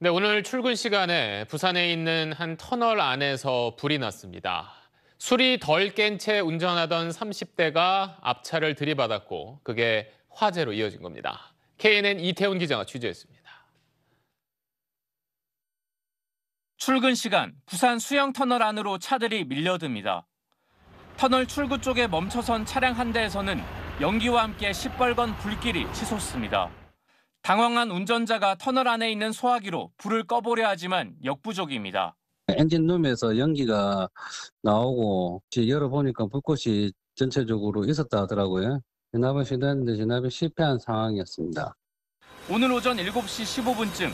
네, 오늘 출근 시간에 부산에 있는 한 터널 안에서 불이 났습니다. 술이 덜 깬 채 운전하던 30대가 앞차를 들이받았고 그게 화재로 이어진 겁니다. KNN 이태훈 기자가 취재했습니다. 출근 시간 부산 수영 터널 안으로 차들이 밀려듭니다. 터널 출구 쪽에 멈춰선 차량 한 대에서는 연기와 함께 시뻘건 불길이 치솟습니다. 당황한 운전자가 터널 안에 있는 소화기로 불을 꺼보려 하지만 역부족입니다. 엔진 룸에서 연기가 나오고 열어보니까 불꽃이 전체적으로 있었다 하더라고요. 진압을 시도했는데 진압이 실패한 상황이었습니다. 오늘 오전 7시 15분쯤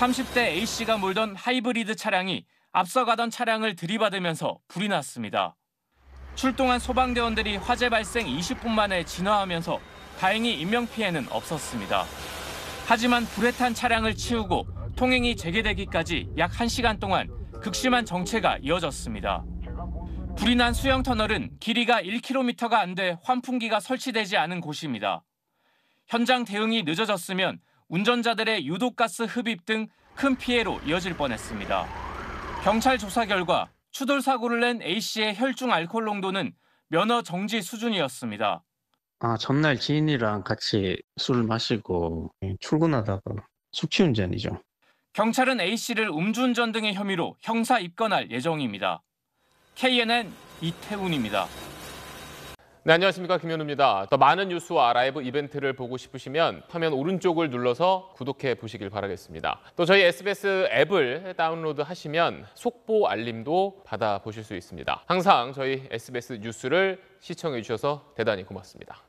30대 A씨가 몰던 하이브리드 차량이 앞서가던 차량을 들이받으면서 불이 났습니다. 출동한 소방대원들이 화재 발생 20분 만에 진화하면서 다행히 인명피해는 없었습니다. 하지만 불에 탄 차량을 치우고 통행이 재개되기까지 약 1시간 동안 극심한 정체가 이어졌습니다. 불이 난 수영 터널은 길이가 1km가 안 돼 환풍기가 설치되지 않은 곳입니다. 현장 대응이 늦어졌으면 운전자들의 유독가스 흡입 등 큰 피해로 이어질 뻔했습니다. 경찰 조사 결과 추돌 사고를 낸 A씨의 혈중 알코올 농도는 면허 정지 수준이었습니다. 아, 전날 지인이랑 같이 술을 마시고 네, 출근하다가 숙취운전이죠. 경찰은 A씨를 음주운전 등의 혐의로 형사 입건할 예정입니다. KNN 이태훈입니다. 네, 안녕하십니까. 김현우입니다. 더 많은 뉴스와 라이브 이벤트를 보고 싶으시면 화면 오른쪽을 눌러서 구독해 보시길 바라겠습니다. 또 저희 SBS 앱을 다운로드 하시면 속보 알림도 받아보실 수 있습니다. 항상 저희 SBS 뉴스를 시청해 주셔서 대단히 고맙습니다.